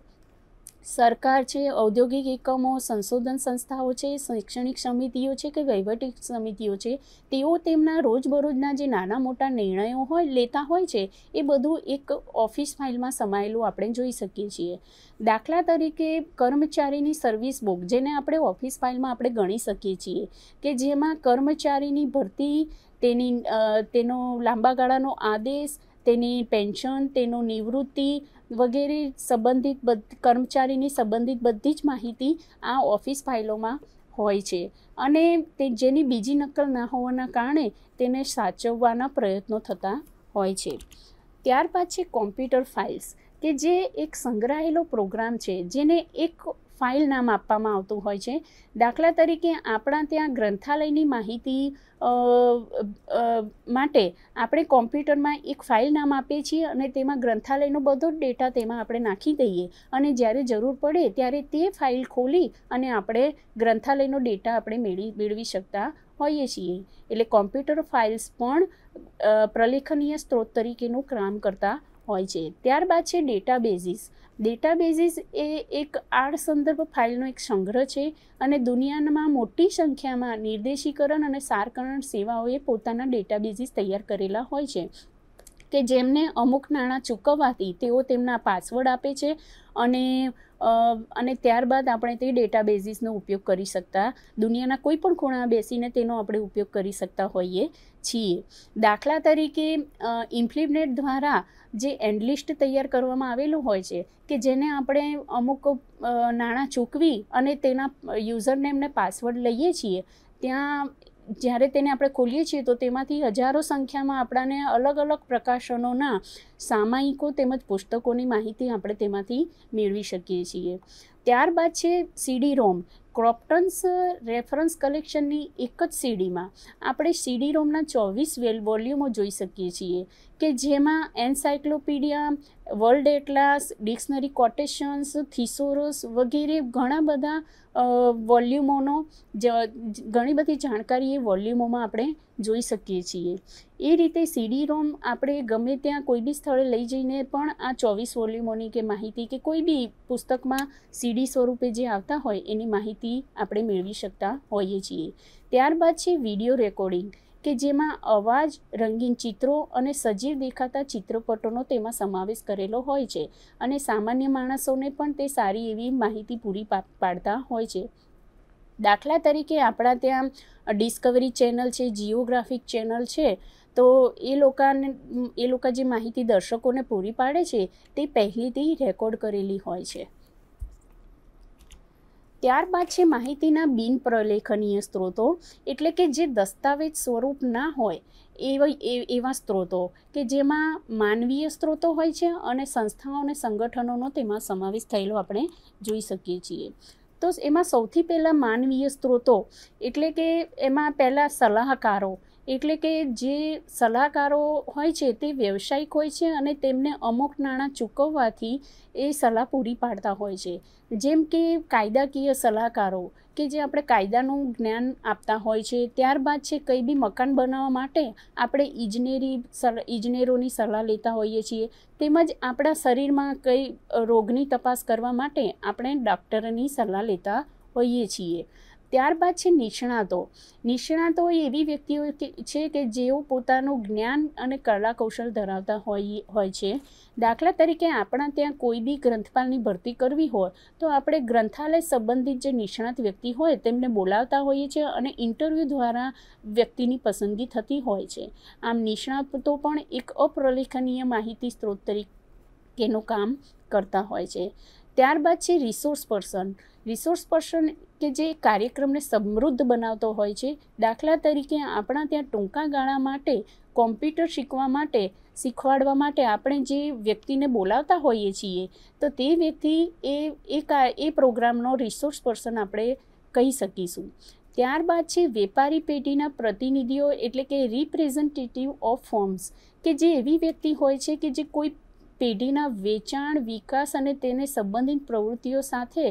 સરકાર છે ઔદ્યોગિક એકમો સંશોધન સંસ્થાઓ છે શૈક્ષણિક સમિતિઓ છે કે વહીવટી સમિતિઓ છે તેઓ તેમના રોજબરોજના જે નાના મોટા નિર્ણયો હોય લેતા હોય છે એ બધું એક ઓફિસ ફાઇલમાં સમાયેલું આપણે જોઈ શકીએ છીએ દાખલા તરીકે કર્મચારીની સર્વિસ બુક જેને આપણે ઓફિસ ફાઇલમાં આપણે ગણી શકીએ છીએ કે જેમાં કર્મચારીની ભરતી તેની તેનો લાંબા ગાળાનો આદેશ તેની પેન્શન તેનો નિવૃત્તિ વગેરે સંબંધિત બધ કર્મચારીની સંબંધિત બધી જ માહિતી આ ઓફિસ ફાઇલોમાં હોય છે અને તે જેની બીજી નકલ ના હોવાના કારણે તેને સાચવવાના પ્રયત્નો થતા હોય છે ત્યાર પછી કોમ્પ્યુટર ફાઇલ્સ કે જે એક સંગ્રહાયેલો પ્રોગ્રામ છે જેને એક ફાઇલ નામ આપવામાં આવતું હોય છે દાખલા તરીકે આપણા ત્યાં ગ્રંથાલયની માહિતી માટે આપણે કોમ્પ્યુટરમાં એક ફાઇલ નામ આપીએ છીએ અને તેમાં ગ્રંથાલયનો બધો જ ડેટા તેમાં આપણે નાખી દઈએ અને જ્યારે જરૂર પડે ત્યારે તે ફાઇલ ખોલી અને આપણે ગ્રંથાલયનો ડેટા આપણે મેળવી મેળવી શકતા હોઈએ છીએ એટલે કોમ્પ્યુટર ફાઇલ્સ પણ પ્રલેખનીય સ્ત્રોત તરીકેનું કામ કરતા હોય છે ત્યારબાદ છે ડેટા બેઝિસ ડેટા બેઝિસ એ એક આડ સંદર્ભ ફાઇલનો એક સંગ્રહ છે અને દુનિયામાં મોટી સંખ્યામાં નિર્દેશીકરણ અને સારકરણ સેવાઓએ પોતાના ડેટા બેઝિસ તૈયાર કરેલા હોય છે કે જેમને અમુક નાણાં ચૂકવવાથી તેઓ તેમના પાસવર્ડ આપે છે અને અને ત્યારબાદ આપણે તે ડેટા બેઝિસનો ઉપયોગ કરી શકતા દુનિયાના કોઈ પણ ખૂણા બેસીને તેનો આપણે ઉપયોગ કરી શકતા હોઈએ છીએ દાખલા તરીકે ઇમ્પ્લિમેન્ટ દ્વારા જે એન્ડ તૈયાર કરવામાં આવેલું હોય છે કે જેને આપણે અમુક નાણાં ચૂકવી અને તેના યુઝરનેમને પાસવર્ડ લઈએ છીએ ત્યાં જ્યારે તેને આપણે ખોલીએ છીએ તો તેમાંથી હજારો સંખ્યામાં આપણાને અલગ અલગ પ્રકાશનોના સામાયિકો તેમજ પુસ્તકોની માહિતી આપણે તેમાંથી મેળવી શકીએ છીએ ત્યારબાદ છે સીડી રોમ ક્રોપ્ટન્સ રેફરન્સ કલેક્શનની એક જ સીડીમાં આપણે સીડી રોમના ચોવીસ વેલ વોલ્યુમો જોઈ શકીએ છીએ કે જેમાં encyclopaedia world atlas dictionary quotations thesaurus વગેરે ઘણા બધા વોલ્યુમોનો ઘણી બધી જાણકારી એ વોલ્યુમોમાં આપણે જોઈ શકીએ છીએ એ રીતે સીડી રોમ આપણે ગમે ત્યાં કોઈ બી સ્થળે લઈ જઈને પણ આ ચોવીસ વોલ્યુમોની કે માહિતી કે કોઈ બી પુસ્તકમાં સીડી સ્વરૂપે જે આવતા હોય એની માહિતી આપણે મેળવી શકતા હોઈએ છીએ ત્યારબાદ છે વિડીયો રેકોર્ડિંગ કે જેમાં અવાજ રંગીન ચિત્રો અને સજીવ દેખાતા ચિત્રપટોનો તેમાં સમાવેશ કરેલો હોય છે અને સામાન્ય માણસોને પણ તે સારી એવી માહિતી પૂરી પાડતા હોય છે દાખલા તરીકે આપણા ત્યાં ડિસ્કવરી ચેનલ છે જીઓગ્રાફિક ચેનલ છે તો એ લોકોને એ લોકો જે માહિતી દર્શકોને પૂરી પાડે છે તે પહેલીથી રેકોર્ડ કરેલી હોય છે ત્યારબાદ છે માહિતીના બિનપ્રલેખનીય સ્ત્રોતો એટલે કે જે દસ્તાવેજ સ્વરૂપ ના હોય એવા એવા સ્ત્રોતો કે જેમાં માનવીય સ્ત્રોતો હોય છે અને સંસ્થાઓ અને સંગઠનોનો તેમાં સમાવેશ થયેલો આપણે જોઈ શકીએ છીએ તો એમાં સૌથી પહેલાં માનવીય સ્ત્રોતો એટલે કે એમાં પહેલાં સલાહકારો એટલે કે જે સલાહકારો હોય છે તે વ્યવસાયિક હોય છે અને તેમને અમુક નાણાં ચૂકવવાથી એ સલાહ પૂરી પાડતા હોય છે જેમ કે કાયદાકીય સલાહકારો કે જે આપણે કાયદાનું જ્ઞાન આપતા હોય છે ત્યારબાદ છે કંઈ બી મકાન બનાવવા માટે આપણે ઇજનેરી ઇજનેરોની સલાહ લેતા હોઈએ છીએ તેમજ આપણા શરીરમાં કઈ રોગની તપાસ કરવા માટે આપણે ડૉક્ટરની સલાહ લેતા હોઈએ છીએ ત્યારબાદ છે નિષ્ણાતો નિષ્ણાતો એવી વ્યક્તિઓ છે કે જેઓ પોતાનું જ્ઞાન અને કલા કૌશલ ધરાવતા હોય હોય છે દાખલા તરીકે આપણા ત્યાં કોઈ બી ગ્રંથપાલની ભરતી કરવી હોય તો આપણે ગ્રંથાલય સંબંધિત જે નિષ્ણાત વ્યક્તિ હોય તેમને બોલાવતા હોઈએ છીએ અને ઇન્ટરવ્યૂ દ્વારા વ્યક્તિની પસંદગી થતી હોય છે આમ નિષ્ણાતો પણ એક અપ્રલેખનીય માહિતી સ્ત્રોત તરીકેનું કામ કરતા હોય છે ત્યારબાદ છે રિસોર્સ પર્સન રિસોર્સ પર્સન કે જે કાર્યક્રમને સમૃદ્ધ બનાવતો હોય છે દાખલા તરીકે આપણા ત્યાં ટૂંકા ગાળા માટે કોમ્પ્યુટર શીખવા માટે શીખવાડવા માટે આપણે જે વ્યક્તિને બોલાવતા હોઈએ છીએ તો તે વ્યક્તિ એ એ કા એ પ્રોગ્રામનો રિસોર્સ પર્સન આપણે કહી શકીશું ત્યારબાદ છે વેપારી પેઢીના પ્રતિનિધિઓ એટલે કે રિપ્રેઝેન્ટેટિવ ઓફ ફોર્મ્સ કે જે એવી વ્યક્તિ હોય છે કે જે કોઈ પેઢીના વેચાણ વિકાસ અને તેને સંબંધિત પ્રવૃત્તિઓ સાથે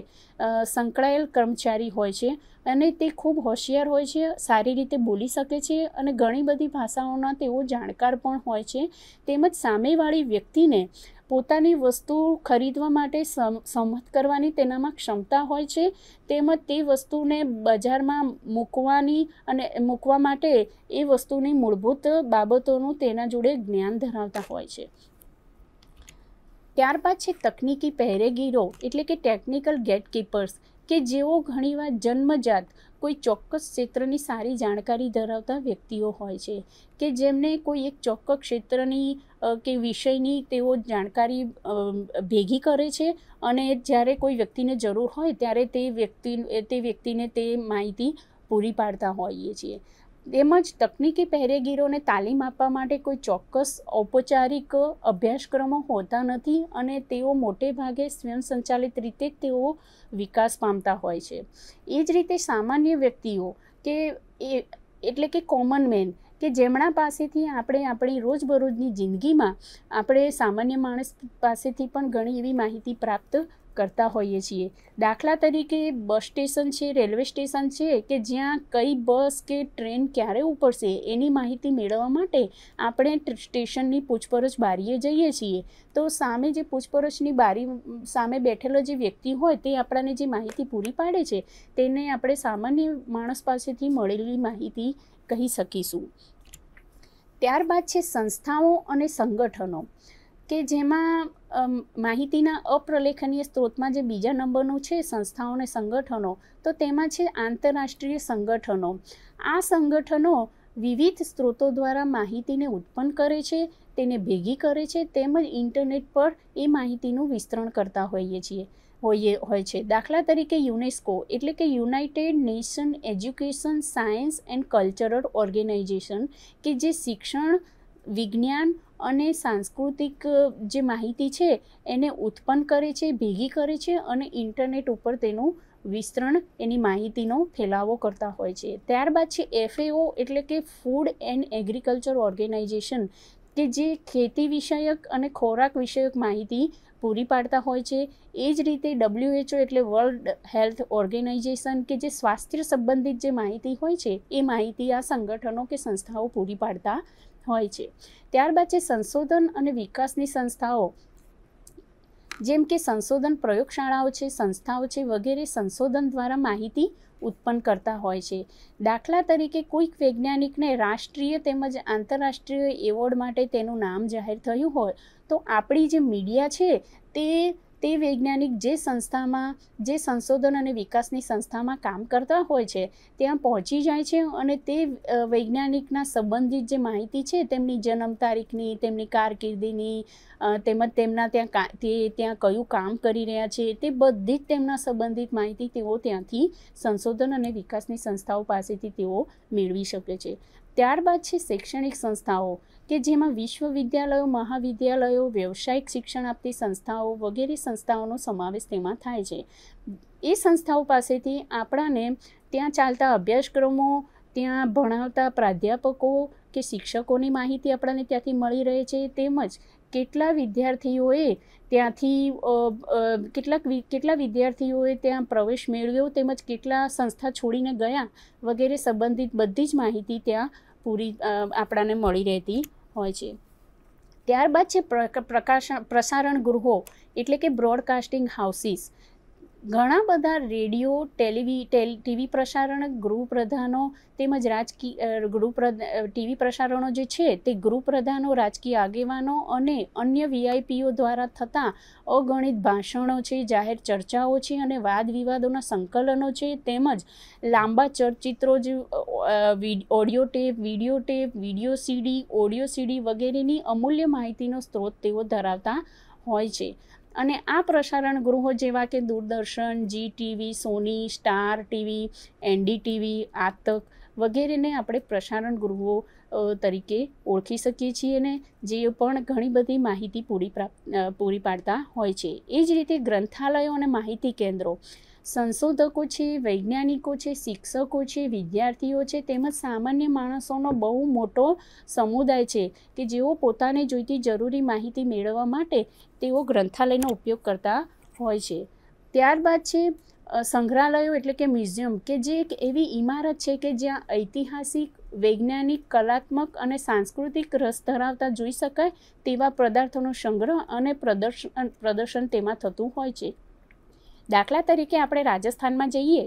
સંકળાયેલ કર્મચારી હોય છે અને તે ખૂબ હોશિયાર હોય છે સારી રીતે બોલી શકે છે અને ઘણી બધી ભાષાઓના તેઓ જાણકાર પણ હોય છે તેમજ સામેવાળી વ્યક્તિને પોતાની વસ્તુ ખરીદવા માટે સંમત કરવાની તેનામાં ક્ષમતા હોય છે તેમજ તે વસ્તુને બજારમાં મૂકવાની અને મૂકવા માટે એ વસ્તુની મૂળભૂત બાબતોનું તેના જોડે જ્ઞાન ધરાવતા હોય છે ત્યારબાદ છે તકનિકી પહેરેગીરો એટલે કે ટેકનિકલ ગેટકીપર્સ કે જેઓ ઘણીવાર જન્મજાત કોઈ ચોક્કસ ક્ષેત્રની સારી જાણકારી ધરાવતા વ્યક્તિઓ હોય છે કે જેમને કોઈ એક ચોક્કસ ક્ષેત્રની કે વિષયની તેઓ જાણકારી ભેગી કરે છે અને જ્યારે કોઈ વ્યક્તિને જરૂર હોય ત્યારે તે વ્યક્તિ તે વ્યક્તિને તે માહિતી પૂરી પાડતા હોઈએ છીએ તેમજ તકનીકી પહેરેગીરોને તાલીમ આપવા માટે કોઈ ચોક્કસ ઔપચારિક અભ્યાસક્રમો હોતા નથી અને તેઓ મોટે ભાગે સ્વયંસંચાલિત રીતે તેઓ વિકાસ પામતા હોય છે એ જ રીતે સામાન્ય વ્યક્તિઓ કે એ એટલે કે કોમન મેન કે જેમણા પાસેથી આપણે આપણી રોજબરોજની જિંદગીમાં આપણે સામાન્ય માણસ પાસેથી પણ ઘણી એવી માહિતી પ્રાપ્ત કરતા હોઈએ છીએ દાખલા તરીકે બસ સ્ટેશન છે રેલવે સ્ટેશન છે કે જ્યાં કઈ બસ કે ટ્રેન ક્યારે ઉપડશે એની માહિતી મેળવવા માટે આપણે સ્ટેશનની પૂછપરછ બારીએ જઈએ છીએ તો સામે જે પૂછપરછની બારી સામે બેઠેલો જે વ્યક્તિ હોય તે આપણાને જે માહિતી પૂરી પાડે છે તેને આપણે સામાન્ય માણસ પાસેથી મળેલી માહિતી કહી શકીશું ત્યારબાદ છે સંસ્થાઓ અને સંગઠનો કે જેમાં માહિતીના અપ્રલેખનીય સ્ત્રોતમાં જે બીજા નંબરનું છે સંસ્થાઓ અને સંગઠનો તો તેમાં છે આંતરરાષ્ટ્રીય સંગઠનો આ સંગઠનો વિવિધ સ્ત્રોતો દ્વારા માહિતીને ઉત્પન્ન કરે છે તેને ભેગી કરે છે તેમજ ઇન્ટરનેટ પર એ માહિતીનું વિસ્તરણ કરતા હોઈએ છીએ હોઈએ હોય છે દાખલા તરીકે યુનેસ્કો એટલે કે united nation education science and cultural organisation કે જે શિક્ષણ વિજ્ઞાન અને સાંસ્કૃતિક જે માહિતી છે એને ઉત્પન્ન કરે છે ભેગી કરે છે અને ઇન્ટરનેટ ઉપર તેનું વિસ્તરણ એની માહિતીનો ફેલાવો કરતા હોય છે ત્યારબાદ છે એફએઓ એટલે કે ફૂડ એન્ડ એગ્રીકલ્ચર ઓર્ગેનાઇઝેશન કે જે ખેતી વિષયક અને ખોરાક વિષયક માહિતી પૂરી પાડતા હોય છે એ જ રીતે ડબલ્યુએચઓ એટલે વર્લ્ડ હેલ્થ ઓર્ગેનાઇઝેશન કે જે સ્વાસ્થ્ય સંબંધિત જે માહિતી હોય છે એ માહિતી આ સંગઠનો કે સંસ્થાઓ પૂરી પાડતા હોય છે ત્યારબાદ છે સંશોધન અને વિકાસની સંસ્થાઓ જેમ કે સંશોધન પ્રયોગશાળાઓ છે સંસ્થાઓ છે વગેરે સંશોધન દ્વારા માહિતી ઉત્પન્ન કરતા હોય છે દાખલા તરીકે કોઈક વૈજ્ઞાનિકને રાષ્ટ્રીય તેમજ આંતરરાષ્ટ્રીય એવોર્ડ માટે તેનું નામ જાહેર થયું હોય તો આપણી જે મીડિયા છે તે તે વૈજ્ઞાનિક જે સંસ્થામાં જે સંશોધન અને વિકાસની સંસ્થામાં કામ કરતા હોય છે ત્યાં પહોંચી જાય છે અને તે વૈજ્ઞાનિકના સંબંધિત જે માહિતી છે તેમની જન્મ તારીખની તેમની કારકિર્દીની તેમજ તેમના ત્યાં તે ત્યાં કયું કામ કરી રહ્યા છે તે બધી જ તેમના સંબંધિત માહિતી તેઓ ત્યાંથી સંશોધન અને વિકાસની સંસ્થાઓ પાસેથી તેઓ મેળવી શકે છે ત્યારબાદ છે શૈક્ષણિક સંસ્થાઓ કે જેમાં વિશ્વવિદ્યાલયો મહાવિદ્યાલયો વ્યવસાયિક શિક્ષણ આપતી સંસ્થાઓ વગેરે સંસ્થાઓનો સમાવેશ તેમાં થાય છે એ સંસ્થાઓ પાસેથી આપણાને ત્યાં ચાલતા અભ્યાસક્રમો ત્યાં ભણાવતા પ્રાધ્યાપકો કે શિક્ષકોની માહિતી આપણને ત્યાંથી મળી રહે છે તેમજ કેટલા વિદ્યાર્થીઓએ ત્યાંથી કેટલાક કેટલા વિદ્યાર્થીઓએ ત્યાં પ્રવેશ મેળવ્યો તેમજ કેટલા સંસ્થા છોડીને ગયા વગેરે સંબંધિત બધી જ માહિતી ત્યાં પૂરી આપણાને મળી રહેતી હોય છે ત્યારબાદ છે પ્રકાશન પ્રસારણ ગૃહો એટલે કે બ્રોડકાસ્ટિંગ હાઉસીસ ઘણા બધા રેડિયો ટેલિવી ટીવી પ્રસારણ ગૃહપ્રધાનો તેમજ રાજકીય ગૃહપ્રધા ટીવી પ્રસારણો જે છે તે ગૃહપ્રધાનો રાજકીય આગેવાનો અને અન્ય વીઆઈપીઓ દ્વારા થતા અગણિત ભાષણો છે જાહેર ચર્ચાઓ છે અને વાદ વિવાદોના સંકલનો છે તેમજ લાંબા ચલચિત્રો જે audio tape video tape video CD audio CD વગેરેની અમૂલ્ય માહિતીનો સ્ત્રોત તેઓ ધરાવતા હોય છે અને આ પ્રસારણ ગૃહો જેવા કે Doordarshan Zee TV Sony star TV NDTV Aajtak વગેરેને આપણે પ્રસારણ ગૃહો તરીકે ઓળખી શકીએ છીએ ને જે પણ ઘણી બધી માહિતી પૂરી પૂરી પાડતા હોય છે એ જ રીતે ગ્રંથાલયો અને માહિતી કેન્દ્રો સંશોધકો છે વૈજ્ઞાનિકો છે શિક્ષકો છે વિદ્યાર્થીઓ છે તેમજ સામાન્ય માણસોનો બહુ મોટો સમુદાય છે કે જેઓ પોતાને જોઈતી જરૂરી માહિતી મેળવવા માટે તેઓ ગ્રંથાલયનો ઉપયોગ કરતા હોય છે ત્યારબાદ છે સંગ્રહાલયો એટલે કે મ્યુઝિયમ કે જે એક એવી ઇમારત છે કે જ્યાં ઐતિહાસિક વૈજ્ઞાનિક કલાત્મક અને સાંસ્કૃતિક રસ ધરાવતા જોઈ શકાય તેવા પદાર્થોનો સંગ્રહ અને પ્રદર્શન પ્રદર્શન તેમાં થતું હોય છે દાખલા તરીકે આપણે રાજસ્થાનમાં જઈએ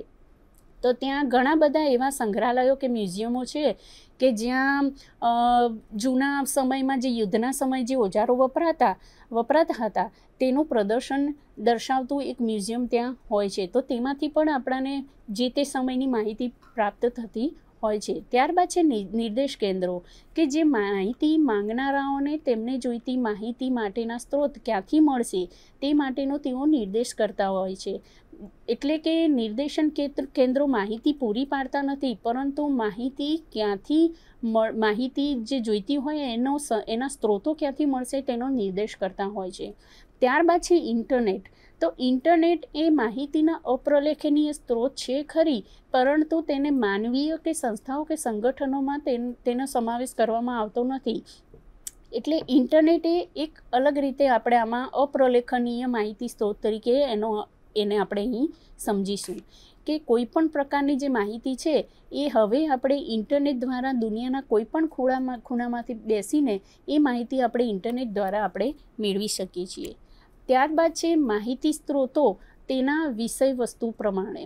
તો ત્યાં ઘણા બધા એવા સંગ્રહાલયો કે મ્યુઝિયમો છે કે જ્યાં જૂના સમયમાં જે યુદ્ધના સમય જે ઓજારો વપરાતા વપરાતા હતા તેનું પ્રદર્શન દર્શાવતું એક મ્યુઝિયમ ત્યાં હોય છે તો તેમાંથી પણ આપણને જે તે સમયની માહિતી પ્રાપ્ત થતી હોય છે ત્યારબાદ છે નિર્દેશ કેન્દ્રો કે જે માહિતી માંગનારાઓને તેમને જોઈતી માહિતી માટેના સ્ત્રોત ક્યાંથી મળશે તે માટેનો તેઓ નિર્દેશ કરતા હોય છે એટલે કે નિર્દેશન કેન્દ્રો માહિતી પૂરી પાડતા નથી પરંતુ માહિતી ક્યાંથી માહિતી જે જોઈતી હોય એનો એના સ્ત્રોતો ક્યાંથી મળશે તેનો નિર્દેશ કરતા હોય છે ત્યારબાદ છે ઇન્ટરનેટ તો ઇન્ટરનેટ એ માહિતીના અપ્રલેખનીય સ્ત્રોત છે ખરી પરંતુ તેને માનવીય કે સંસ્થાઓ કે સંગઠનોમાં તેનો સમાવેશ કરવામાં આવતો નથી એટલે ઇન્ટરનેટ એ એક અલગ રીતે આપણે આમાં અપ્રલેખનીય માહિતી સ્ત્રોત તરીકે એનો એને આપણે અહીં સમજીશું કે કોઈ પણ પ્રકારની જે માહિતી છે એ હવે આપણે ઇન્ટરનેટ દ્વારા દુનિયાના કોઈપણ ખૂણામાં ખૂણામાંથી બેસીને એ માહિતી આપણે ઇન્ટરનેટ દ્વારા આપણે મેળવી શકીએ છીએ ત્યારબાદ છે માહિતી સ્ત્રોતો તેના વિષય વસ્તુ પ્રમાણે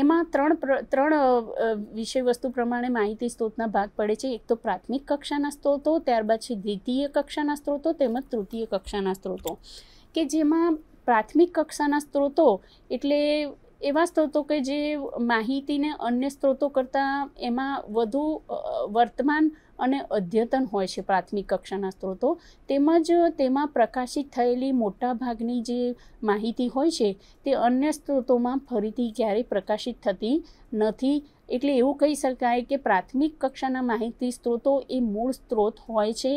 એમાં ત્રણ ત્રણ વિષય વસ્તુ પ્રમાણે માહિતી સ્ત્રોતના ભાગ પડે છે એક તો પ્રાથમિક કક્ષાના સ્ત્રોતો ત્યારબાદ છે દ્વિતીય કક્ષાના સ્ત્રોતો તેમજ તૃતીય કક્ષાના સ્ત્રોતો કે જેમાં પ્રાથમિક કક્ષાના સ્ત્રોતો એટલે એવા સ્ત્રોતો કે જે માહિતીને અન્ય સ્ત્રોતો કરતાં એમાં વધુ વર્તમાન અને અદ્યતન હોય છે પ્રાથમિક કક્ષાના સ્ત્રોતો તેમજ તેમાં પ્રકાશિત થયેલી મોટાભાગની જે માહિતી હોય છે તે અન્ય સ્ત્રોતોમાં ફરીથી ક્યારેય પ્રકાશિત થતી નથી એટલે એવું કહી શકાય કે પ્રાથમિક કક્ષાના માહિતી સ્ત્રોતો એ મૂળ સ્ત્રોત હોય છે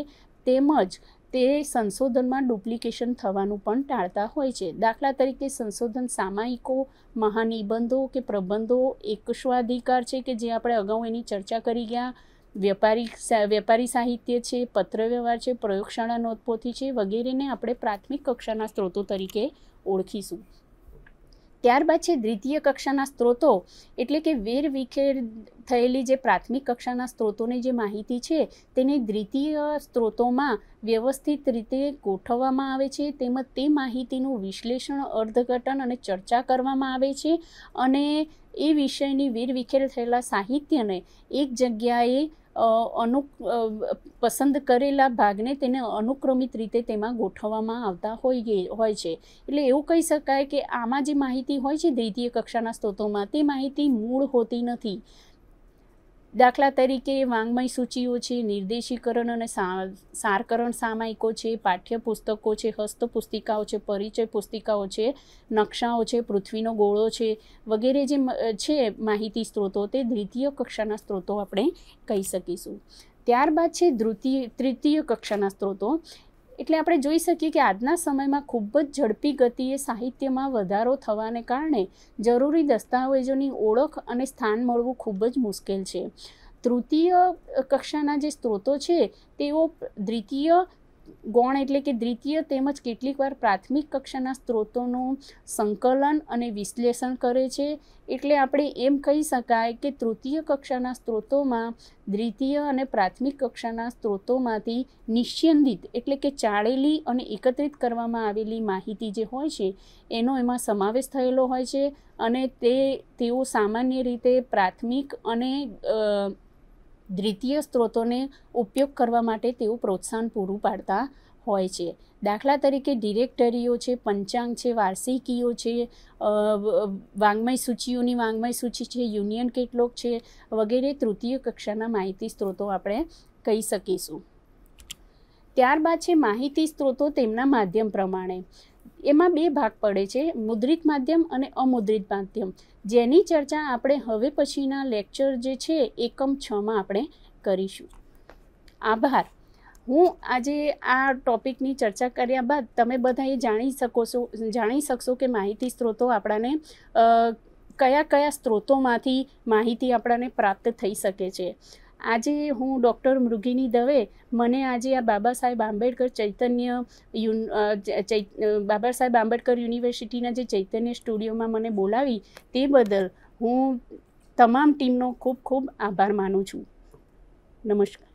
તેમજ તે સંશોધનમાં ડુપ્લિકેશન થવાનું પણ ટાળતા હોય છે દાખલા તરીકે સંશોધન સામાયિકો મહાનિબંધો કે પ્રબંધો એકસ્વાધિકાર છે કે જે આપણે અગાઉ એની ચર્ચા કરી ગયા વેપારી વેપારી સાહિત્ય છે પત્રવ્યવહાર છે પ્રયોગશાળા નોંધપોથી છે વગેરેને આપણે પ્રાથમિક કક્ષાના સ્ત્રોતો તરીકે ઓળખીશું ત્યારબાદ છે દ્વિતીય કક્ષાના સ્ત્રોતો એટલે કે વેર વિખેર થયેલી જે પ્રાથમિક કક્ષાના સ્ત્રોતોની જે માહિતી છે તેને દ્વિતીય સ્ત્રોતોમાં વ્યવસ્થિત રીતે ગોઠવવામાં આવે છે તેમજ તે માહિતીનું વિશ્લેષણ અર્થઘટન અને ચર્ચા કરવામાં આવે છે અને એ વિષયની વેર વિખેર થયેલા સાહિત્યને એક જગ્યાએ અનુ પસંદ કરેલા ભાગને તેને અનુક્રમિત રીતે તેમાં ગોઠવવામાં આવતા હોય હોય છે એટલે એવું કહી શકાય કે આમાં જે માહિતી હોય છે દ્વિતીય કક્ષાના સ્ત્રોતોમાં તે માહિતી મૂળ હોતી નથી દાખલા તરીકે વાङ्મય સૂચિઓ છે નિર્દેશીકરણ અને સારકરણ સામાયિકો છે પાઠ્યપુસ્તકો છે હસ્તપુસ્તિકાઓ છે પરિચય પુસ્તિકાઓ છે નકશાઓ છે પૃથ્વીનો ગોળો છે વગેરે જે છે માહિતી સ્ત્રોતો તે દ્વિતીય કક્ષાના સ્ત્રોતો આપણે કહી શકીશું ત્યારબાદ છે ધૃતીય તૃતીય કક્ષાના સ્ત્રોતો એટલે આપણે જોઈ શકીએ કે આજના સમયમાં ખૂબ જ ઝડપી ગતિએ સાહિત્યમાં વધારો થવાને કારણે જરૂરી દસ્તાવેજોની ઓળખ અને સ્થાન મળવું ખૂબ જ મુશ્કેલ છે તૃતીય કક્ષાના જે સ્ત્રોતો છે તેઓ દ્વિતીય ગૌણ એટલે કે દ્વિતીય તેમજ કેટલીકવાર પ્રાથમિક કક્ષાના સ્ત્રોતોનું સંકલન અને વિશ્લેષણ કરે છે એટલે આપણે એમ કહી શકાય કે તૃતીય કક્ષાના સ્ત્રોતોમાં દ્વિતીય અને પ્રાથમિક કક્ષાના સ્ત્રોતોમાંથી નિશ્ચંદિત એટલે કે ચાળેલી અને એકત્રિત કરવામાં આવેલી માહિતી જે હોય છે એનો એમાં સમાવેશ થયેલો હોય છે અને તે તેઓ સામાન્ય રીતે પ્રાથમિક અને દ્વિતીય સ્ત્રોતોને ઉપયોગ કરવા માટે તેઓ પ્રોત્સાહન પૂરું પાડતા હોય છે દાખલા તરીકે ડિરેક્ટરીઓ છે પંચાંગ છે વાર્ષિકીઓ છે વાङ्મય સૂચિઓની વાङ्મય સૂચિ છે યુનિયન કેટલોગ છે વગેરે તૃતીય કક્ષાના માહિતી સ્ત્રોતો આપણે કહી શકીશું ત્યારબાદ છે માહિતી સ્ત્રોતો તેમના માધ્યમ પ્રમાણે એમાં બે ભાગ પડે છે મુદ્રિત માધ્યમ અને અમુદ્રિત માધ્યમ જેની ચર્ચા આપણે હવે પછીના લેક્ચર જે છે એકમ છમાં આપણે કરીશું આભાર હું આજે આ ટોપિકની ચર્ચા કર્યા બાદ તમે બધા એ જાણી શકો છો જાણી શકશો કે માહિતી સ્ત્રોતો આપણાને કયા કયા સ્ત્રોતોમાંથી માહિતી આપણાને પ્રાપ્ત થઈ શકે છે આજે હું ડૉક્ટર મૃગીની દવે મને આજે આ બાબા સાહેબ આંબેડકર ચૈતન્ય બાબા સાહેબ આંબેડકર યુનિવર્સિટીના જે ચૈતન્ય સ્ટુડિયોમાં મને બોલાવી તે બદલ હું તમામ ટીમનો ખૂબ ખૂબ આભાર માનું છું નમસ્કાર